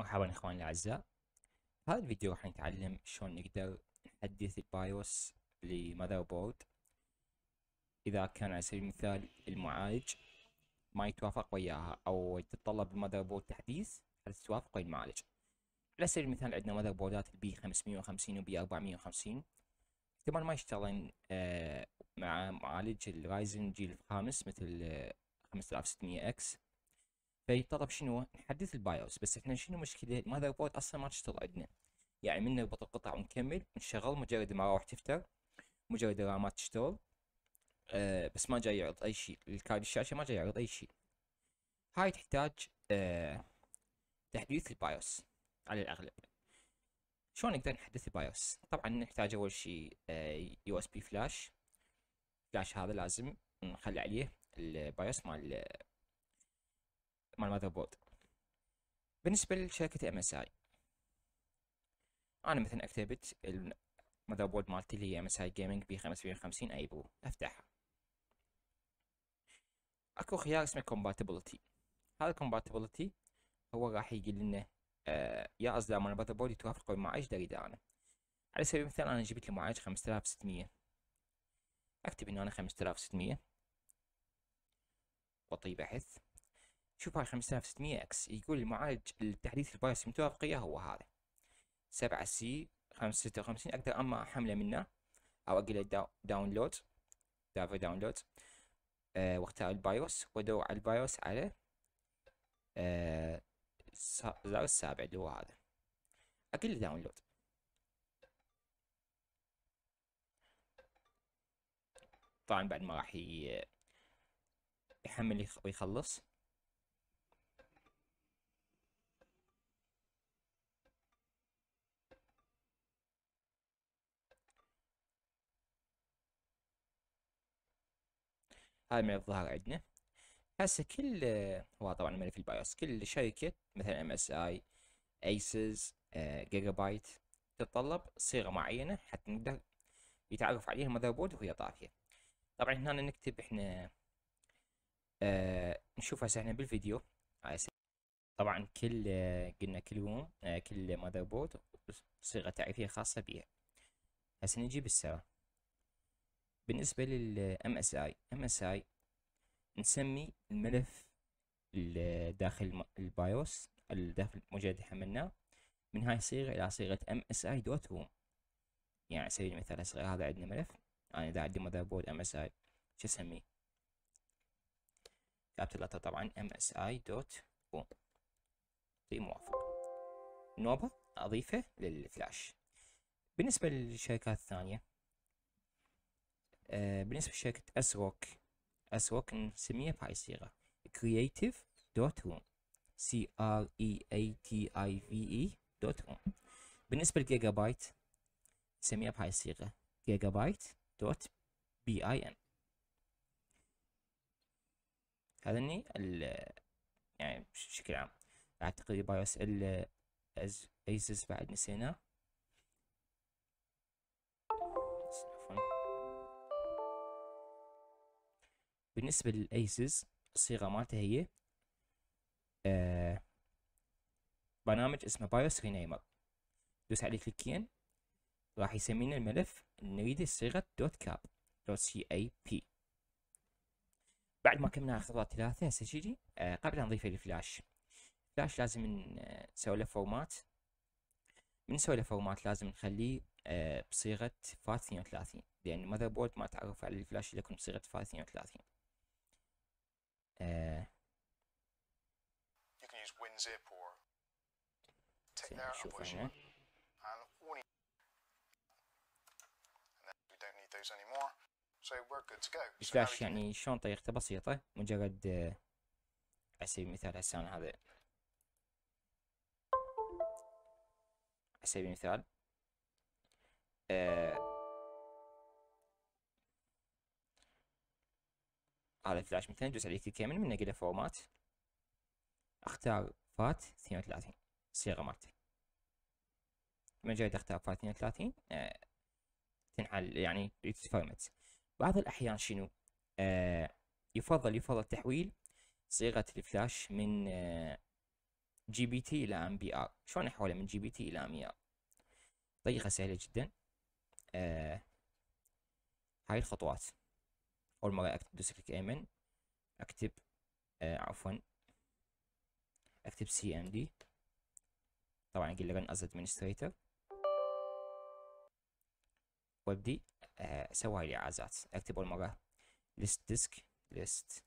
مرحبا اخواني الاعزاء هذا الفيديو راح نتعلم شلون نقدر نحدث البايوس لماذر بورد اذا كان على سبيل المثال المعالج ما يتوافق وياها او تتطلب المذر بورد تحديث حتى تتوافق ويا المعالج على سبيل المثال عندنا ماذر بوردات البي 550 وبي 450 احتمال ما يشتغلن آه، مع معالج الرايزن جيل الخامس مثل 5600 آه، اكس فيطلب شنو نحدث البايوس بس احنا شنو مشكله ماذا بورد اصلا ما تشتغل عندنا يعني من نربط القطع ونكمل نشغل مجرد ما راح تفتر مجرد الرامات تشتغل آه بس ما جاي يعرض اي شيء الكارد الشاشه ما جاي يعرض اي شيء هاي تحتاج آه تحديث البايوس على الاغلب شلون نقدر نحدث البايوس طبعا نحتاج اول شيء يو اس بي فلاش فلاش هذا لازم نخلي عليه البايوس مال مال المذر بورد بالنسبة لشركة ام اس اي انا مثلا اكتبت المذر بورد مالتي اللي هي ام اس اي جيمنج بي 550 اي افتحها اكو خيار اسمه كومباتيبلتي هذا الكومباتيبلتي هو راح يقول لنا آه يا اصدار مال المذر بورد يتوافق مع ايش دريد انا على سبيل المثال انا جبت المعالج 5600 اكتب ان انا 5600 واطي بحث شوف هاي 5600 اكس يقول المعالج التحديث البايوس المتوافقية هو هذا 7 سي 556 اقدر اما احمله منه او اقل داونلود دافو داونلود أه واختار البايوس وادور على البايوس على أه الزر السابع اللي هو هذا اقل داونلود طبعا بعد ما راح يحمل ويخلص هاي من الظهر عندنا هسه كل هو طبعا ملف البايوس كل شركة مثلا ام اس اي ايسز جيجا بايت تتطلب صيغة معينة حتى نقدر يتعرف عليها المذر بورد وهي طافية طبعا هنا نكتب احنا آه نشوف هسه احنا بالفيديو طبعا كل آه، قلنا آه، كل روم كل مذر بورد صيغة تعريفية خاصة بيها هسه نجيب السيرة بالنسبة لل MSI MSI نسمي الملف داخل البايوس داخل الموجة اللي حملناه من هاي الصيغة إلى صيغة ام دوت يعني على سبيل المثال صغير هذا عندنا ملف أنا إذا عندي ماذر بورد ام اس اي شو أسميه طبعا ام اس طيب، موافق نوبة أضيفه للفلاش بالنسبة للشركات الثانية آه، بالنسبه لشركه اسوك اسوك نسميها بهاي الصيغه كرييتيف دوت روم سي ار اي اي تي اي في اي دوت روم بالنسبه لجيجا بايت نسميها بهاي الصيغه جيجا بايت دوت بي اي ان هذني يعني بشكل عام اعتقد البايوس ايزس بعد نسيناه بالنسبة للأيسز الصيغة مالتها هي آه، برنامج اسمه بايوس رينيمر دوس عليه كليكين راح يسمينا الملف نريد صيغة دوت كاب دوت سي اي بي بعد ما كملنا الخطوات ثلاثة هسه شيجي آه، قبل قبل نضيف الفلاش فلاش لازم نسوي له فورمات من نسوي له فورمات لازم نخليه آه، بصيغة فات 32 لأن المذر بورد ما تعرف على الفلاش إلا بصيغة فات 32 آه نشوف يعني شلون طريقته طيب بسيطة مجرد آه، على سبيل المثال هسه انا هذا على سبيل المثال آه على فلاش مثلا ندوس على كليك كامل من نقله فورمات اختار فات 32 الصيغه مالته لما جاي اختار فات 32 آه تنحل يعني فورمات بعض الاحيان شنو آه يفضل يفضل تحويل صيغه الفلاش من آه، جي بي تي الى ام بي ار شلون احوله من جي بي تي الى ام بي ار طريقه سهله جدا آه هاي الخطوات اول مره اكتب دوس كليك ايمن اكتب آه عفوا اكتب سي ام دي طبعا اجي لرن از ادمنستريتور وابدي آه، اسوي لي عزات اكتب اول مره ليست ديسك ليست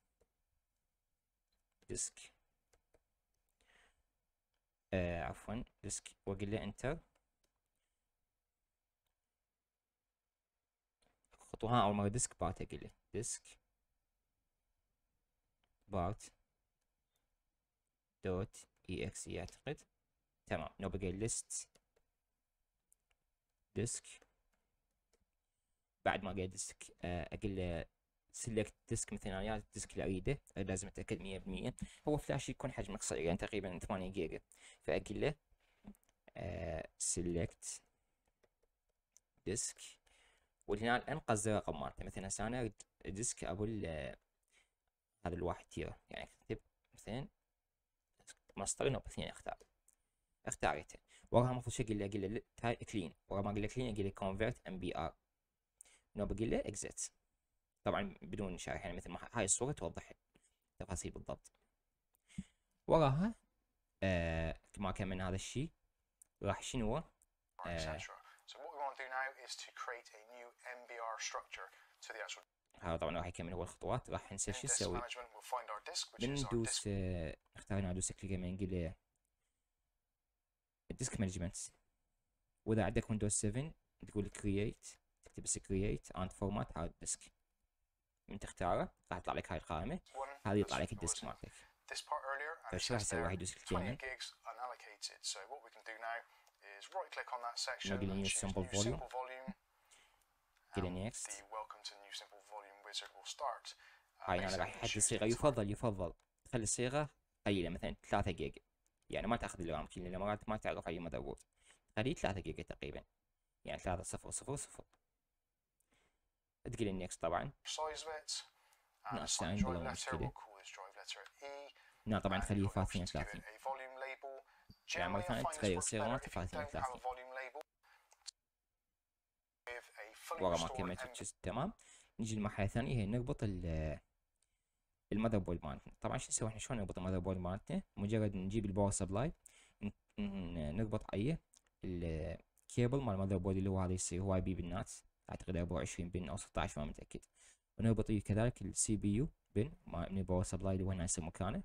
ديسك آه عفوا ديسك واجي له انتر خطوها اول مره ديسك بارت اجي له disk بارت دوت اي اكس اي اعتقد تمام لو بقي ليست ديسك بعد ما اقعد ديسك آه، اقل له سلكت ديسك مثلا ثنائيات الديسك اللي اريده لازم اتاكد 100% هو فلاش يكون حجمه قصير يعني تقريبا 8 جيجا فاقل له سلكت آه، ديسك وهنا الان قصدي الرقم مالته مثلا هسه انا اريد ديسك ابو هذا الواحد تيرا يعني اكتب مثلا ماستر نوب اثنين اختار اختاريته وراها المفروض شو اقول له اقول له كلين ورا ما اقول له كلين اقول له كونفرت ام بي ار نوب بقول له اكزيت طبعا بدون شرح يعني مثل ما هاي الصوره توضح التفاصيل بالضبط وراها آه ما كملنا هذا الشيء راح شنو آه So what we want to do now is to create a new MBR structure to the actual هذا طبعا راح يكمل اول خطوات راح نسوي شو نسوي بندوس نختار آه، ندوس ادوس كليك قله آه، الديسك مانجمنت واذا عندك ويندوز 7 تقول كرييت تكتب بس كرييت اند فورمات هارد ديسك من تختاره راح يطلع لك هاي القائمه هذه يطلع لك الديسك مالتك فشو طيب، راح يسوي راح يدوس كليك يمين نقول نيو سمبل فوليوم كده نيكست Uh, هاي انا راح احدد الصيغه يفضل يفضل تخلي الصيغه قليله مثلا 3 جيجا يعني ما تاخذ الرام كل لان مرات ما تعرف اي مذر وورد خلي 3 جيجا تقريبا يعني 3 0 0 0 تقول النكست طبعا uh, نا نعم، e. نعم، طبعا تخليه 32 يعني مرة ثانية تغير ما 30 32 ورا ما كملت تمام نجي للمرحله الثانيه هي نربط المذر بورد مالتنا طبعا شو نسوي احنا شلون نربط المذر بورد مالتنا مجرد نجيب الباور سبلاي نربط عليه الكيبل مال المذر بورد اللي هو هذا يصير واي بي بالنات اعتقد 24 بن او 16 ما متاكد ونربط إيه كذلك السي بي يو بن من الباور سبلاي اللي هو هنا يصير مكانه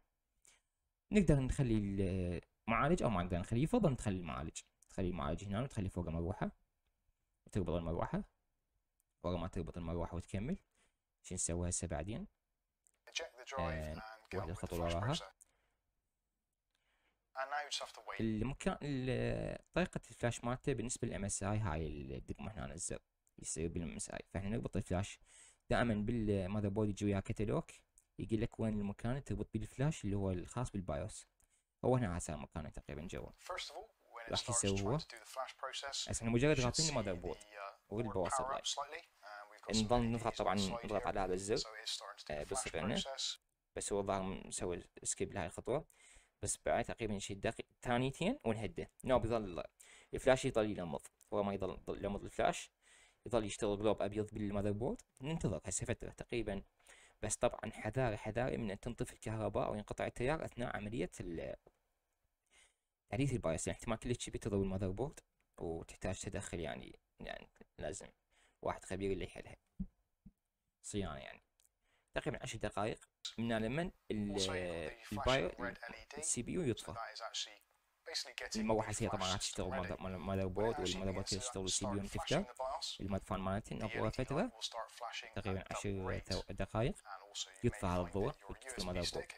نقدر نخلي المعالج او ما نقدر نخليه يفضل نخلي المعالج تخلي المعالج هنا وتخلي فوقه مروحه وتربط المروحه ورا ما تربط المروحة وتكمل شو نسوي هسه بعدين آه واحدة خطوة وراها المكان طريقة الفلاش مالته بالنسبة للام اس اي هاي الدقمة هنا الزر يصير بالام اس اي فاحنا نربط الفلاش دائما بالماذر بورد يجي وياه كتالوج يقول لك وين المكان تربط به الفلاش اللي هو الخاص بالبايوس هو هنا على مكانه تقريبا جوا راح يسوي هو بس احنا مجرد رابطين الماذر بورد uh, والبواسط لايف نظل نضغط طبعا نضغط على هذا الزر بيصير عندنا بس هو الظاهر مسوي سكيب لهاي الخطوة بس بعد تقريبا شي دقيقة ثانيتين ونهده نوب بيظل الفلاش يظل يلمض هو ما يظل يلمض الفلاش يظل يشتغل جلوب ابيض بالماذر بورد ننتظر هسه فترة تقريبا بس طبعا حذاري حذاري من ان تنطفي الكهرباء او ينقطع التيار اثناء عملية تحديث البايس يعني احتمال كل شيء بيتضرب بورد وتحتاج تدخل يعني يعني لازم واحد خبير اللي يحلها صيانة يعني تقريبا عشر دقائق من لمن البايو السي بي يو يطفى المروحة هي طبعا راح تشتغل ماذر بورد والماذر بورد تشتغل السي بي يو تفتح المدفون مالتن اول فترة تقريبا عشر دقائق يطفى هذا الضوء ويطفى الماذر بورد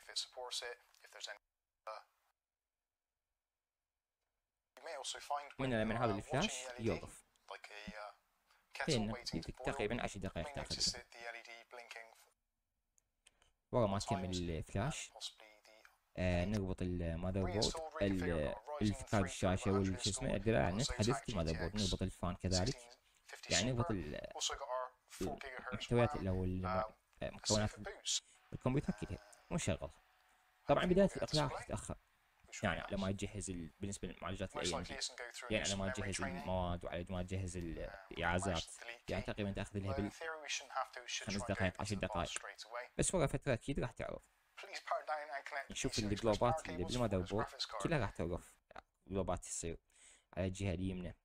من لمن هذا الفلاش يوقف فين تقريبا 10 دقائق تقريبا ورا ما تكمل الفلاش آه نربط المذر بورد الفكار الشاشة والشو اسمه الدراع نحدث المذر بورد نربط الفان كذلك يعني نربط المحتويات هو um, مكونات الكمبيوتر كذا ونشغل طبعا بداية الإقلاع تتأخر يعني على ما تجهز بالنسبه للمعالجات الاي ام يعني على ما تجهز المواد وعلى ما تجهز um, الاعازات يعني تقريبا تاخذ لها خمس دقائق عشر دقائق بس ورا فتره اكيد راح تعرف نشوف الجلوبات اللي بالمذر بورد كلها راح تعرف جلوبات تصير على الجهه اليمنى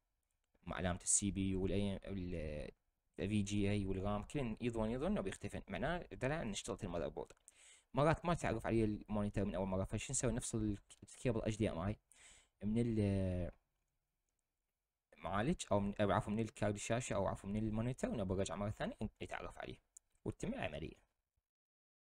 مع علامه السي بي يو والاي في جي اي والرام كلن يضون يضون بيختفن معناه دلالة ان اشتغلت المذر بورد مرات ما تعرف علي المونيتور من اول مره فشو نسوي نفس الكيبل اتش دي ام اي من ال معالج او من عفوا من الكارد الشاشه او عفوا من المونيتور ونبغى نرجع مره ثانيه نتعرف عليه وتتم العمليه